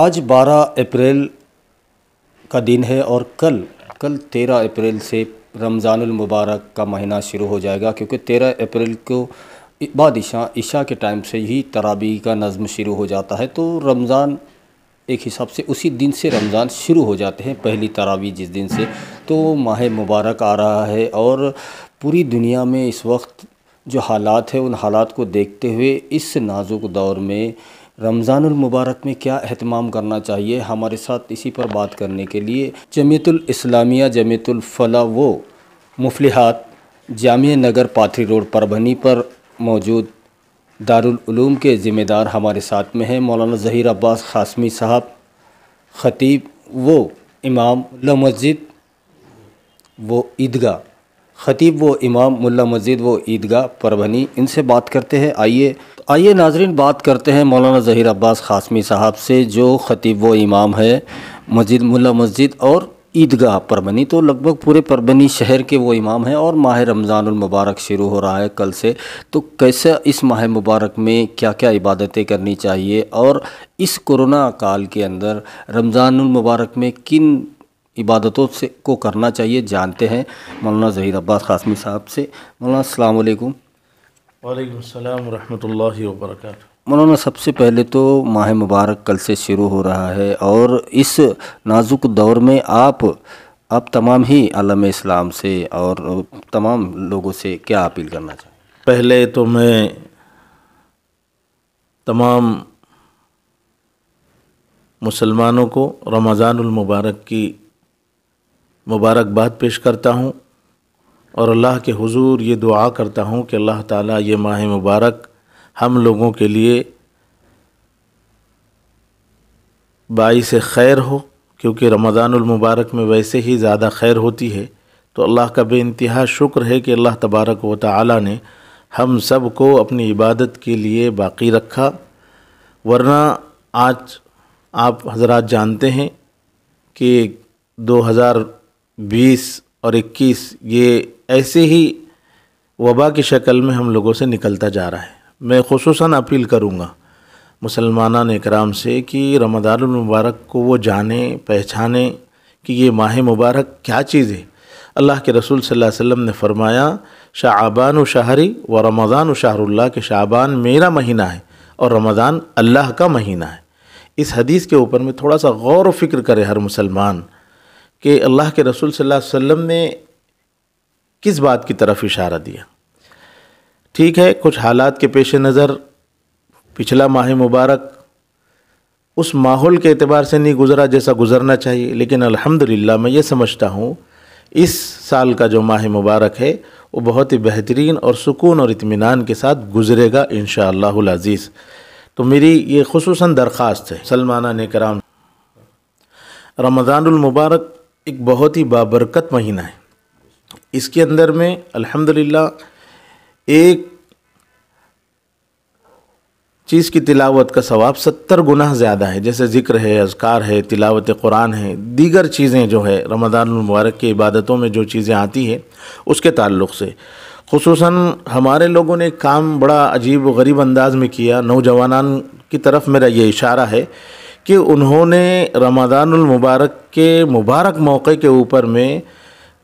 आज 12 अप्रैल का दिन है और कल कल 13 अप्रैल से रमज़ानमबारक का महीना शुरू हो जाएगा क्योंकि 13 अप्रैल को बाद ईशा ईशा के टाइम से ही तराबी का नज़म शुरू हो जाता है तो रमज़ान एक हिसाब से उसी दिन से रमज़ान शुरू हो जाते हैं पहली तरावी जिस दिन से तो माह मुबारक आ रहा है और पूरी दुनिया में इस वक्त जो हालात है उन हालात को देखते हुए इस नाजुक दौर में रमज़ानमबारक में क्या अहतमाम करना चाहिए हमारे साथ इसी पर बात करने के लिए जमीतुल फला वो मुफलिहात जामिया नगर पाथरी रोड परभनी पर मौजूद दारुलूम के ज़िम्मेदार हमारे साथ में हैं मौलाना ज़हीर अब्बास खासमी साहब ख़तीब वो इमाम ल मस्जिद वो ईदगाह ख़तीब व इमाम मुल्ला मस्जिद व ईदगाह परभनी इनसे बात करते हैं आइए आइए नाजरीन बात करते हैं मौलाना ज़हीर अब्बास खासमी साहब से जो ख़तीब व इमाम है मस्जिद मुल्ला मस्जिद और ईदगाह परभनी तो लगभग पूरे परभनी शहर के वो इमाम हैं और माह रमज़ानमबारक शुरू हो रहा है कल से तो कैसे इस माह मुबारक में क्या क्या इबादतें करनी चाहिए और इस कोरोना काल के अंदर रमज़ानमबारक में किन इबादतों से को करना चाहिए जानते हैं मौलाना ज़हीद अब्बास कासमी साहब से मौलाना अस्सलाम वालेकुम वालेकुम रहमतुल्लाहि व बरकातहू मौलाना सबसे पहले तो माह मुबारक कल से शुरू हो रहा है और इस नाजुक दौर में आप आप तमाम ही आलम इस्लाम से और तमाम लोगों से क्या अपील करना चाहिए पहले तो मैं तमाम मुसलमानों को रमज़ानमबारक मुबारक की मुबारकबाद पेश करता हूँ और अल्लाह के हुजूर ये दुआ करता हूँ कि अल्लाह ताला ये माह मुबारक हम लोगों के लिए बाईस खैर हो क्योंकि मुबारक में वैसे ही ज़्यादा खैर होती है तो अल्लाह का बेानतहा शुक्र है कि अल्लाह तबारक व ताली ने हम सब को अपनी इबादत के लिए बाकी रखा वरना आज आप हजरात जानते हैं कि 2000 बीस और इक्कीस ये ऐसे ही वबा की शक्ल में हम लोगों से निकलता जा रहा है मैं खसूस अपील करूँगा मुसलमान कराम से कि रमदानमबारक को वो जाने पहचाने कि ये माह मुबारक क्या चीज़ है अल्लाह के रसूल सल्लल्लाहु अलैहि वसल्लम ने फरमाया शाबान शाहरी व रमज़ान शाहरुल्ला के शाबान मेरा महीना है और रमज़ान अल्लाह का महीना है इस हदीस के ऊपर में थोड़ा सा गौर व फिक्र करे हर मुसलमान कि अल्लाह के रसूल सल्लल्लाहु अलैहि वसल्लम ने किस बात की तरफ इशारा दिया ठीक है कुछ हालात के पेश नज़र पिछला माह मुबारक उस माहौल के अतबार से नहीं गुज़रा जैसा गुज़रना चाहिए लेकिन अल्हम्दुलिल्लाह मैं ये समझता हूँ इस साल का जो माह मुबारक है वो बहुत ही बेहतरीन और सुकून और इतमान के साथ गुजरेगा इन शज़ीज़ तो मेरी ये खसूस दरख्वास्त है सलमाना ने कराम रमज़ानमबारक एक बहुत ही बाबरकत महीना है इसके अंदर में अल्हम्दुलिल्लाह एक चीज़ की तिलावत का सवाब सत्तर गुना ज़्यादा है जैसे ज़िक्र है अजकार है तिलावत कुरान है दीगर चीज़ें जो है रमदान मुबारक की इबादतों में जो चीज़ें आती हैं उसके ताल्लुक से खसूस हमारे लोगों ने काम बड़ा अजीब व गरीब अंदाज में किया नौजवान की तरफ मेरा ये इशारा है कि उन्होंने रमज़ानुल मुबारक के मुबारक मौके के ऊपर में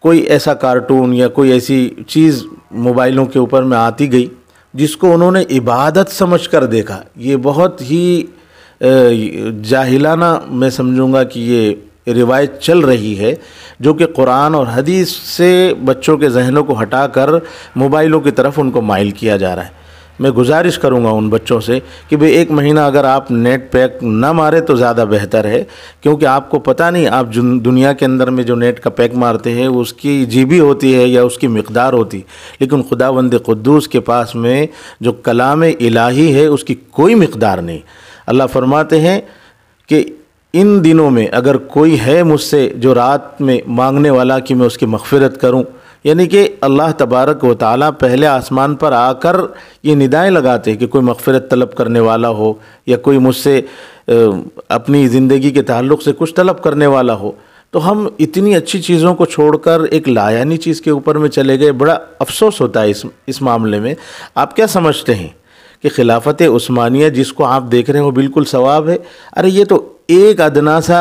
कोई ऐसा कार्टून या कोई ऐसी चीज़ मोबाइलों के ऊपर में आती गई जिसको उन्होंने इबादत समझ कर देखा ये बहुत ही जाहिलाना मैं समझूंगा कि ये रिवायत चल रही है जो कि कुरान और हदीस से बच्चों के जहनों को हटाकर मोबाइलों की तरफ उनको माइल किया जा रहा है मैं गुजारिश करूंगा उन बच्चों से कि भाई एक महीना अगर आप नेट पैक ना मारे तो ज़्यादा बेहतर है क्योंकि आपको पता नहीं आप दुनिया के अंदर में जो नेट का पैक मारते हैं उसकी जीबी होती है या उसकी मकदार होती लेकिन वंद कुद्दूस के पास में जो कलाम इलाही है उसकी कोई मकदार नहीं अल्लाह फरमाते हैं कि इन दिनों में अगर कोई है मुझसे जो रात में मांगने वाला कि मैं उसकी मफफ़रत करूँ यानी कि अल्लाह तबारक व ताली पहले आसमान पर आकर ये निदाएँ लगाते कि कोई मगफ़रत तलब करने वाला हो या कोई मुझसे अपनी ज़िंदगी के ताल्लुक़ से कुछ तलब करने वाला हो तो हम इतनी अच्छी चीज़ों को छोड़कर एक लायानी चीज़ के ऊपर में चले गए बड़ा अफसोस होता है इस इस मामले में आप क्या समझते हैं कि खिलाफत उस्मानिया जिसको आप देख रहे हो बिल्कुल सवाब है अरे ये तो एक अदना सा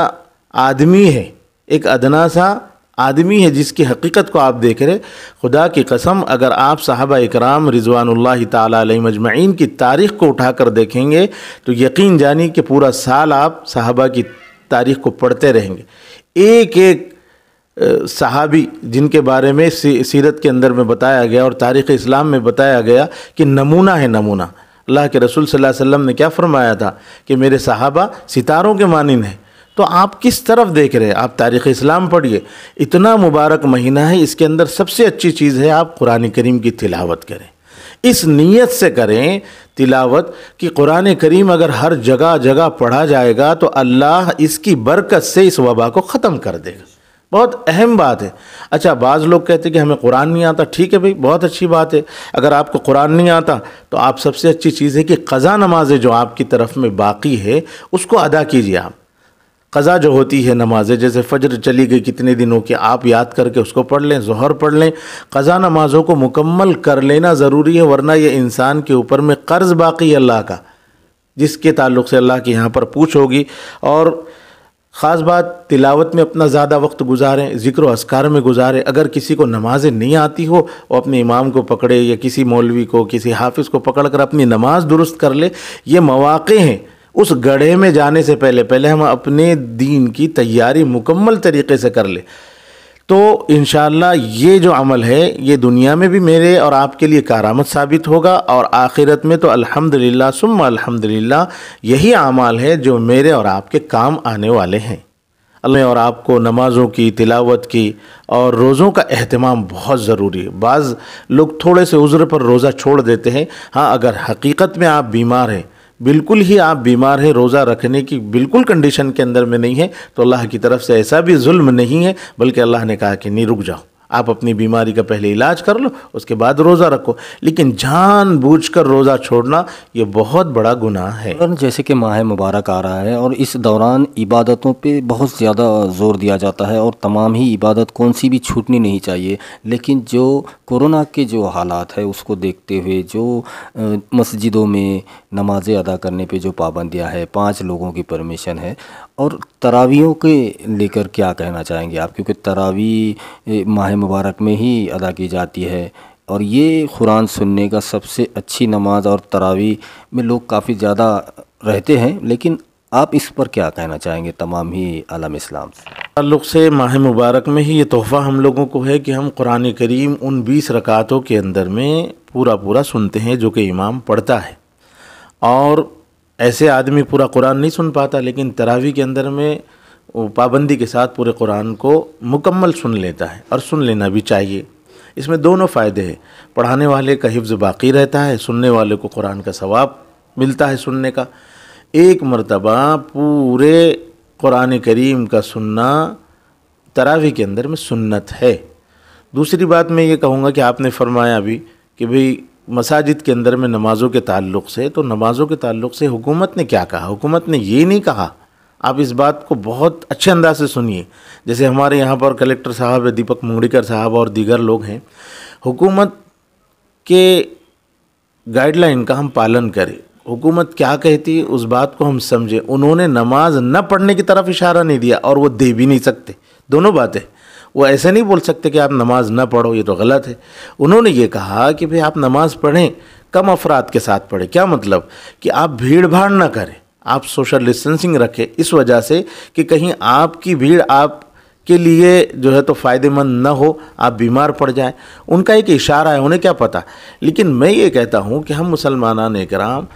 आदमी है एक अदना सा आदमी है जिसकी हकीकत को आप देख रहे खुदा की कसम अगर आप साहबा इकराम रिजवानल्ला ताली की तारीख़ को उठा कर देखेंगे तो यकीन जानी कि पूरा साल आप साहबा की तारीख़ को पढ़ते रहेंगे एक एक सहाबी जिनके बारे में सीरत के अंदर में बताया गया और तारीख़ इस्लाम में बताया गया कि नमूना है नमूना अल्लाह के रसूल सल्लल्लाहु अलैहि वसल्लम ने क्या फरमाया था कि मेरे सहाबा सितारों के मानन हैं तो आप किस तरफ देख रहे हैं आप तारीख़ इस्लाम पढ़िए इतना मुबारक महीना है इसके अंदर सबसे अच्छी चीज़ है आप कुरान करीम की तिलावत करें इस नीयत से करें तिलावत कि कुरान करीम अगर हर जगह जगह पढ़ा जाएगा तो अल्लाह इसकी बरकत से इस वबा को ख़त्म कर देगा बहुत अहम बात है अच्छा बाज़ लोग कहते हैं कि हमें कुरान नहीं आता ठीक है भाई बहुत अच्छी बात है अगर आपको कुरान नहीं आता तो आप सबसे अच्छी चीज़ है कि क़ज़ा नमाज़ें जो आपकी तरफ में बाकी है उसको अदा कीजिए आप क़ज़ा जो होती है नमाज़ें जैसे फ़जर चली गई कितने दिनों की आप याद करके उसको पढ़ लें जहर पढ़ लें क़ज़ा नमाज़ों को मुकम्मल कर लेना ज़रूरी है वरना यह इंसान के ऊपर में कर्ज़ बाकी अल्लाह का जिसके ताल्लुक से अल्लाह के यहाँ पर पूछ होगी और ख़ास बात तिलावत में अपना ज़्यादा वक्त गुजारें ज़िक्र असकार में गुजारें अगर किसी को नमाज़ें नहीं आती हो वो अपने इमाम को पकड़े या किसी मौलवी को किसी हाफिज़ को पकड़ कर अपनी नमाज़ दुरुस्त कर ले ये मौाक़े हैं उस गढ़े में जाने से पहले पहले हम अपने दीन की तैयारी मुकम्मल तरीके से कर ले तो इन ये जो अमल है ये दुनिया में भी मेरे और आपके लिए कारामत साबित होगा और आखिरत में तो अल्हम्दुलिल्लाह सुम्मा अल्हम्दुलिल्लाह यही अमाल है जो मेरे और आपके काम आने वाले हैं अल्लाह और आपको नमाज़ों की तिलावत की और रोज़ों का अहतमाम बहुत ज़रूरी है बाज़ लोग थोड़े से उज़र पर रोज़ा छोड़ देते हैं हाँ अगर हकीकत में आप बीमार हैं बिल्कुल ही आप बीमार हैं रोज़ा रखने की बिल्कुल कंडीशन के अंदर में नहीं है तो अल्लाह की तरफ से ऐसा भी जुल्म नहीं है बल्कि अल्लाह ने कहा कि नहीं रुक जाओ आप अपनी बीमारी का पहले इलाज कर लो उसके बाद रोज़ा रखो लेकिन जानबूझकर रोज़ा छोड़ना ये बहुत बड़ा गुनाह है जैसे कि माह मुबारक आ रहा है और इस दौरान इबादतों पे बहुत ज़्यादा जोर दिया जाता है और तमाम ही इबादत कौन सी भी छूटनी नहीं चाहिए लेकिन जो कोरोना के जो हालात है उसको देखते हुए जो मस्जिदों में नमाज़ें अदा करने पे जो पाबंदियां है पांच लोगों की परमिशन है और तरावियों के लेकर क्या कहना चाहेंगे आप क्योंकि तरावी माह मुबारक में ही अदा की जाती है और ये कुरान सुनने का सबसे अच्छी नमाज और तरावी में लोग काफ़ी ज़्यादा रहते हैं लेकिन आप इस पर क्या कहना चाहेंगे तमाम ही आलम इस्लाम तल्लुक़ से माह मुबारक में ही ये तोहफ़ा हम लोगों को है कि हम कुरान करीम उन बीस रकातों के अंदर में पूरा पूरा सुनते हैं जो कि इमाम पढ़ता है और ऐसे आदमी पूरा कुरान नहीं सुन पाता लेकिन तरावी के अंदर में पाबंदी के साथ पूरे कुरान को मुकम्मल सुन लेता है और सुन लेना भी चाहिए इसमें दोनों फ़ायदे हैं पढ़ाने वाले का हिफ्ज़ बाकी रहता है सुनने वाले को कुरान का सवाब मिलता है सुनने का एक मरतबा पूरे कुरान करीम का सुनना तरावी के अंदर में सुन्नत है दूसरी बात मैं ये कहूँगा कि आपने फरमाया अभी कि भाई मसाजिद के अंदर में नमाज़ों के ताल्लुक़ से तो नमाज़ों के ताल्लुक़ से हुकूमत ने क्या कहा हुकूमत ने ये नहीं कहा आप इस बात को बहुत अच्छे अंदाज से सुनिए जैसे हमारे यहाँ पर कलेक्टर साहब दीपक मुंगड़ीकर साहब और दीगर लोग हैं हुकूमत के गाइडलाइन का हम पालन करें हुकूमत क्या कहती है उस बात को हम समझें उन्होंने नमाज न पढ़ने की तरफ इशारा नहीं दिया और वो दे भी नहीं सकते दोनों बातें वो ऐसे नहीं बोल सकते कि आप नमाज ना पढ़ो ये तो गलत है उन्होंने ये कहा कि भाई आप नमाज पढ़ें कम अफराद के साथ पढ़ें क्या मतलब कि आप भीड़ भाड़ ना करें आप सोशल डिस्टेंसिंग रखें इस वजह से कि कहीं आपकी भीड़ आप के लिए जो है तो फ़ायदेमंद न हो आप बीमार पड़ जाएँ उनका एक इशारा है उन्हें क्या पता लेकिन मैं ये कहता हूँ कि हम मुसलमान कराम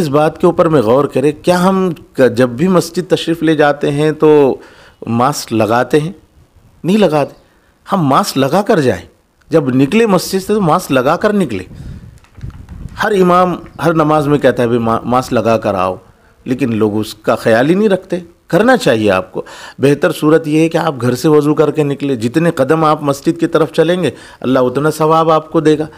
इस बात के ऊपर मैं गौर करें क्या हम जब भी मस्जिद तशरीफ़ ले जाते हैं तो मास्क लगाते हैं नहीं लगा दे हम मास्क लगा कर जाए जब निकले मस्जिद से तो मास्क लगा कर निकले हर इमाम हर नमाज में कहता है भाई मा, मास्क लगा कर आओ लेकिन लोग उसका ख्याल ही नहीं रखते करना चाहिए आपको बेहतर सूरत यह है कि आप घर से वज़ू करके निकले जितने कदम आप मस्जिद की तरफ चलेंगे अल्लाह उतना सवाब आपको देगा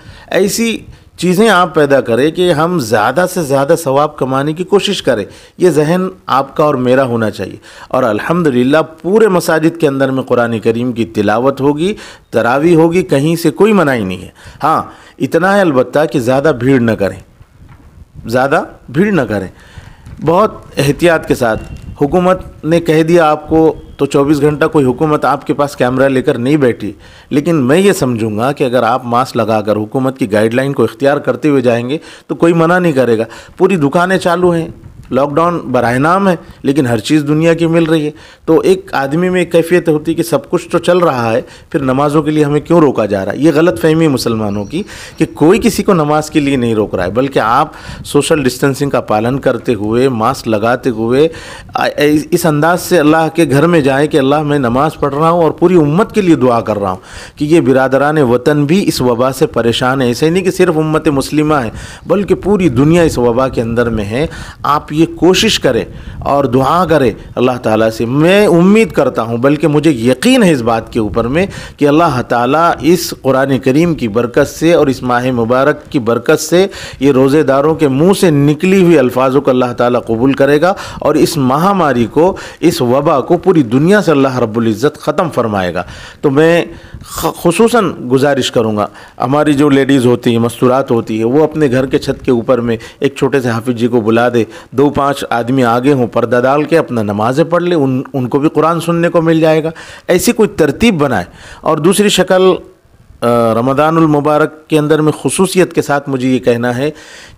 ऐसी चीज़ें आप पैदा करें कि हम ज़्यादा से ज़्यादा सवाब कमाने की कोशिश करें ये जहन आपका और मेरा होना चाहिए और अल्हम्दुलिल्लाह पूरे मसाजिद के अंदर में कुरान करीम की तिलावत होगी तरावी होगी कहीं से कोई मनाही नहीं है हाँ इतना है अलबत् कि ज़्यादा भीड़ न करें ज़्यादा भीड़ न करें बहुत एहतियात के साथ हुकूमत ने कह दिया आपको तो 24 घंटा कोई हुकूमत आपके पास कैमरा लेकर नहीं बैठी लेकिन मैं ये समझूंगा कि अगर आप मास्क लगाकर हुकूमत की गाइडलाइन को इख्तियार करते हुए जाएंगे तो कोई मना नहीं करेगा पूरी दुकानें चालू हैं लॉकडाउन बरए नाम है लेकिन हर चीज़ दुनिया की मिल रही है तो एक आदमी में एक कैफियत होती है कि सब कुछ तो चल रहा है फिर नमाज़ों के लिए हमें क्यों रोका जा रहा है ये गलत फहमी है मुसलमानों की कि कोई किसी को नमाज के लिए नहीं रोक रहा है बल्कि आप सोशल डिस्टेंसिंग का पालन करते हुए मास्क लगाते हुए इस अंदाज से अल्लाह के घर में जाएँ कि अल्लाह मैं नमाज़ पढ़ रहा हूँ और पूरी उम्मत के लिए दुआ कर रहा हूँ कि ये बिरदरान वतन भी इस वबा से परेशान है ऐसे नहीं कि सिर्फ उम्मत मुस्लिम है बल्कि पूरी दुनिया इस वबा के अंदर में है आप ये कोशिश करें और दुआ करें अल्लाह ताला से मैं उम्मीद करता हूँ बल्कि मुझे यकीन है इस बात के ऊपर में कि अल्लाह ताला इस कुरान करीम की बरकत से और इस माह मुबारक की बरकत से ये रोज़ेदारों के मुँह से निकली हुई अल्फाजों को अल्लाह ताला कबूल करेगा और इस महामारी को इस वबा को पूरी दुनिया से अल्लाह रब्ज़त ख़त्म फरमाएगा तो मैं खसूस गुजारिश करूँगा हमारी जो लेडीज़ होती हैं मस्तूरात होती है वो अपने घर के छत के ऊपर में एक छोटे से हाफिज जी को बुला दे दो दो पांच आदमी आगे हों पर्दा डाल के अपना नमाज़ें पढ़ ले उन उनको भी कुरान सुनने को मिल जाएगा ऐसी कोई तरतीब बनाए और दूसरी शक्ल रमदानमबारक के अंदर में खसूसियत के साथ मुझे ये कहना है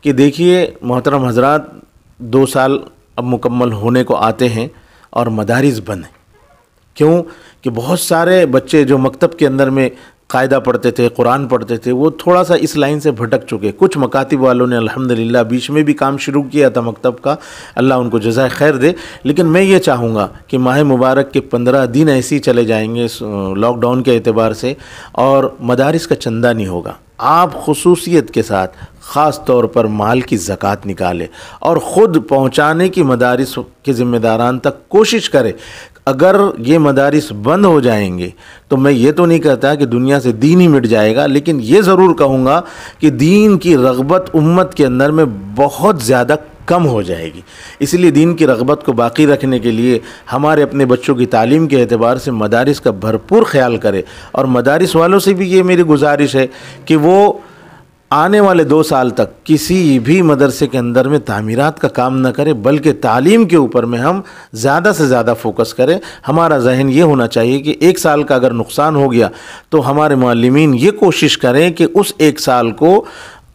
कि देखिए मोहतरम हजरात दो साल अब मुकम्मल होने को आते हैं और मदारस बंद हैं क्यों कि बहुत सारे बच्चे जो मकतब के अंदर में कायदा पढ़ते थे कुरान पढ़ते थे वो थोड़ा सा इस लाइन से भटक चुके कुछ मकातिब वालों ने अल्हम्दुलिल्लाह बीच में भी काम शुरू किया था मकतब का अल्लाह उनको जजाय खैर दे लेकिन मैं ये चाहूँगा कि माह मुबारक के पंद्रह दिन ऐसे ही चले जाएंगे लॉकडाउन के अतबार से और मदारस का चंदा नहीं होगा आप खसूसियत के साथ ख़ास तौर पर माल की ज़क़़त निकालें और ख़ुद पहुँचाने की मदारस के ज़िम्मेदारान तक कोशिश करें अगर ये मदारस बंद हो जाएंगे तो मैं ये तो नहीं कहता कि दुनिया से दीन ही मिट जाएगा लेकिन ये ज़रूर कहूँगा कि दीन की रगबत उम्मत के अंदर में बहुत ज़्यादा कम हो जाएगी इसलिए दीन की रगबत को बाकी रखने के लिए हमारे अपने बच्चों की तालीम के अतबार से मदारस का भरपूर ख्याल करें और मदारस वालों से भी ये मेरी गुजारिश है कि वो आने वाले दो साल तक किसी भी मदरसे के अंदर में तामीरात का काम ना करें बल्कि तालीम के ऊपर में हम ज़्यादा से ज़्यादा फोकस करें हमारा जहन ये होना चाहिए कि एक साल का अगर नुकसान हो गया तो हमारे मालमीन ये कोशिश करें कि उस एक साल को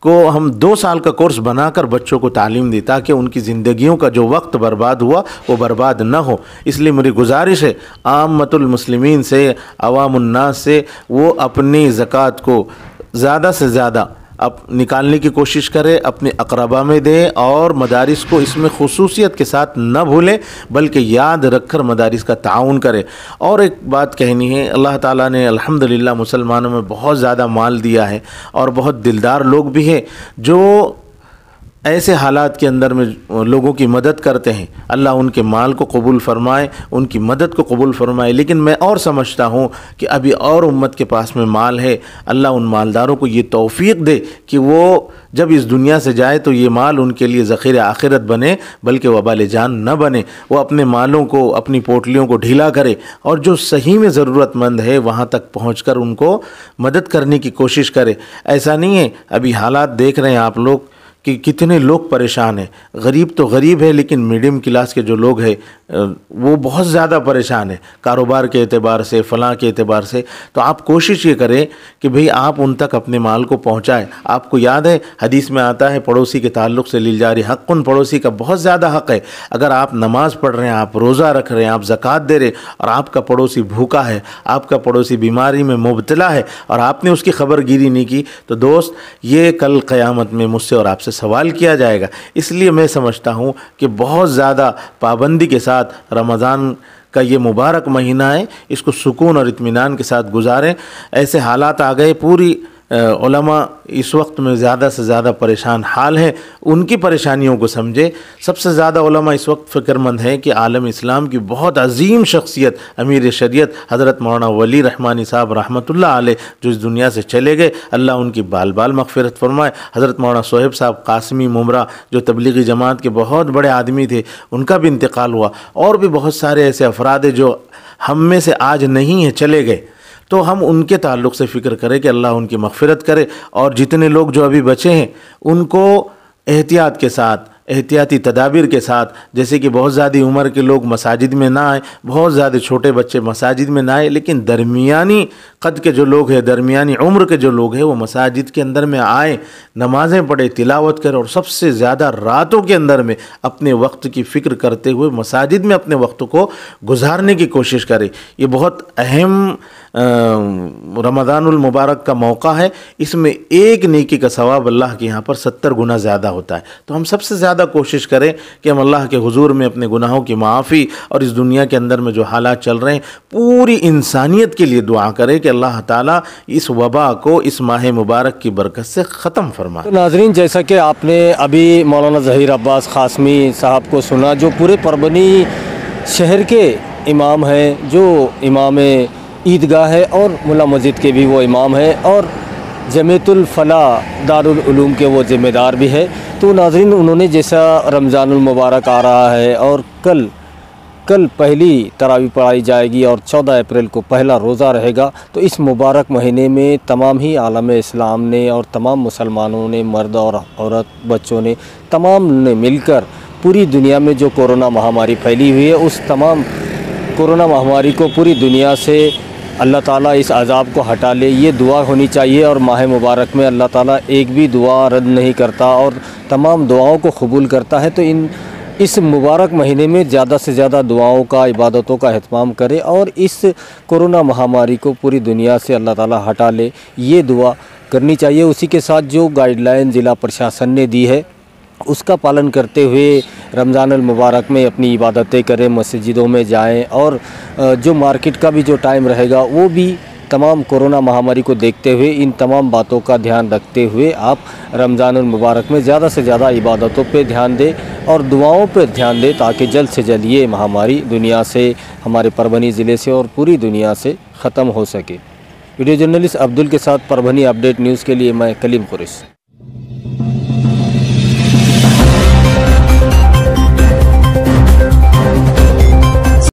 को हम दो साल का कोर्स बनाकर बच्चों को तालीम दें ताकि उनकी ज़िंदगियों का जो वक्त बर्बाद हुआ वो बर्बाद ना हो इसलिए मेरी गुजारिश है आम मतलमसलम से अवामन्नास से वो अपनी ज़क़़त को ज़्यादा से ज़्यादा अप निकालने की कोशिश करें अपने अकरबा में दें और मदारस को इसमें खसूसियत के साथ न भूलें बल्कि याद रख कर मदारस का ताउन करें और एक बात कहनी है अल्लाह ताला ने अल्हम्दुलिल्लाह मुसलमानों में बहुत ज़्यादा माल दिया है और बहुत दिलदार लोग भी हैं जो ऐसे हालात के अंदर में लोगों की मदद करते हैं अल्लाह उनके माल को कबूल फरमाए उनकी मदद को कबूल फरमाए लेकिन मैं और समझता हूँ कि अभी और उम्मत के पास में माल है अल्लाह उन मालदारों को ये तोफ़ी दे कि वो जब इस दुनिया से जाए तो ये माल उनके लिए ज़ख़ीर आखिरत बने बल्कि वबाल जान न बने वो अपने मालों को अपनी पोटलियों को ढीला करे और जो सही में ज़रूरतमंद है वहाँ तक पहुँच कर उनको मदद करने की कोशिश करे ऐसा नहीं है अभी हालात देख रहे हैं आप लोग कि कितने लोग परेशान हैं गरीब तो गरीब है लेकिन मीडियम क्लास के जो लोग हैं वो बहुत ज़्यादा परेशान है कारोबार के अतबार से फ़लाँ के अतबार से तो आप कोशिश ये करें कि भाई आप उन तक अपने माल को पहुँचाएँ आपको याद है हदीस में आता है पड़ोसी के ताल्लुक से लील जा रही हक उन पड़ोसी का बहुत ज़्यादा हक है अगर आप नमाज़ पढ़ रहे हैं आप रोज़ा रख रहे हैं आप ज़क़़त दे रहे हैं और आपका पड़ोसी भूखा है आपका पड़ोसी बीमारी में मुबतला है और आपने उसकी खबर गिरी नहीं की तो दोस्त ये कल क़यामत में मुझसे और आपसे सवाल किया जाएगा इसलिए मैं समझता हूँ कि बहुत ज़्यादा पाबंदी के साथ साथ रमज़ान का ये मुबारक महीना है इसको सुकून और इत्मीनान के साथ गुजारें ऐसे हालात आ गए पूरी उलमा इस वक्त में ज़्यादा से ज़्यादा परेशान हाल हैं उनकी परेशानियों को समझे सबसे ज़्यादा उलमा इस वक्त फ़िक्रमंद हैं कि आलम इस्लाम की बहुत अजीम शख्सियत अमीर शरीयत हज़रत मौलाना वली रहमानी साहब रहमतुल्लाह आल जो इस दुनिया से चले गए अल्लाह उनकी बाल बाल मगफरत फरमाए हज़रत मौलाना सोहेब साहब कासमी मुमरा जो तबलीगी जमात के बहुत बड़े आदमी थे उनका भी इंतकाल हुआ और भी बहुत सारे ऐसे अफराद जो हम में से आज नहीं हैं चले गए तो हम उनके ताल्लुक़ से फ़िक्र करें कि अल्लाह उनकी मगफ़रत करे और जितने लोग जो अभी बचे हैं उनको एहतियात के साथ एहतियाती तदाबीर के साथ जैसे कि बहुत ज़्यादा उम्र के लोग मसाजिद में ना आए बहुत ज़्यादा छोटे बच्चे मसाजिद में ना आए लेकिन दरमियानी कद के जो लोग हैं दरमियानी उम्र के जो लोग हैं वो मसाजिद के अंदर में आए नमाज़ें पढ़े तिलावत करें और सबसे ज़्यादा रातों के अंदर में अपने वक्त की फ़िक्र करते हुए मसाजिद में अपने वक्त को गुजारने की कोशिश करें ये बहुत अहम रमदान मुबारक का मौका है इसमें एक नेकी का सवाब अल्लाह के यहाँ पर सत्तर गुना ज़्यादा होता है तो हम सबसे ज़्यादा कोशिश करें कि हम अल्लाह के हुजूर में अपने गुनाहों की माफ़ी और इस दुनिया के अंदर में जो हालात चल रहे हैं पूरी इंसानियत के लिए दुआ करें कि अल्लाह ताला इस वबा को इस माह मुबारक की बरकत से ख़त्म फरमाए तो नाजरीन जैसा कि आपने अभी मौलाना जहीर अब्बास खासमी साहब को सुना जो पूरे परबनी शहर के इमाम हैं जो इमाम ईदगाह है और मुला मस्जिद के भी वो इमाम हैं और जमीतुलफला दारूम के वो ज़िम्मेदार भी है तो नाजरीन उन्होंने जैसा रमज़ानमबारक आ रहा है और कल कल पहली तरावी पढ़ाई जाएगी और 14 अप्रैल को पहला रोज़ा रहेगा तो इस मुबारक महीने में तमाम ही आलम इस्लाम ने और तमाम मुसलमानों ने मर्द और औरत बच्चों ने तमाम ने मिलकर पूरी दुनिया में जो कोरोना महामारी फैली हुई है उस तमाम कोरोना महामारी को पूरी दुनिया से अल्लाह ताला इस अज़ाब को हटा ले ये दुआ होनी चाहिए और माह मुबारक में अल्लाह ताला एक भी दुआ रद्द नहीं करता और तमाम दुआओं को कबूल करता है तो इन इस मुबारक महीने में ज़्यादा से ज़्यादा दुआओं का इबादतों का अहतमाम करे और इस कोरोना महामारी को पूरी दुनिया से अल्लाह ताला हटा ले ये दुआ करनी चाहिए उसी के साथ जो गाइडलाइन ज़िला प्रशासन ने दी है उसका पालन करते हुए रमज़ानमबारक में अपनी इबादतें करें मस्जिदों में जाएं और जो मार्केट का भी जो टाइम रहेगा वो भी तमाम कोरोना महामारी को देखते हुए इन तमाम बातों का ध्यान रखते हुए आप रमज़ान मुबारक में ज़्यादा से ज़्यादा इबादतों पे ध्यान दें और दुआओं पे ध्यान दें ताकि जल्द से जल्द ये महामारी दुनिया से हमारे परभनी ज़िले से और पूरी दुनिया से ख़त्म हो सके वीडियो जर्नलिस्ट अब्दुल के साथ परभनी अपडेट न्यूज़ के लिए मैं कलीम कुरेश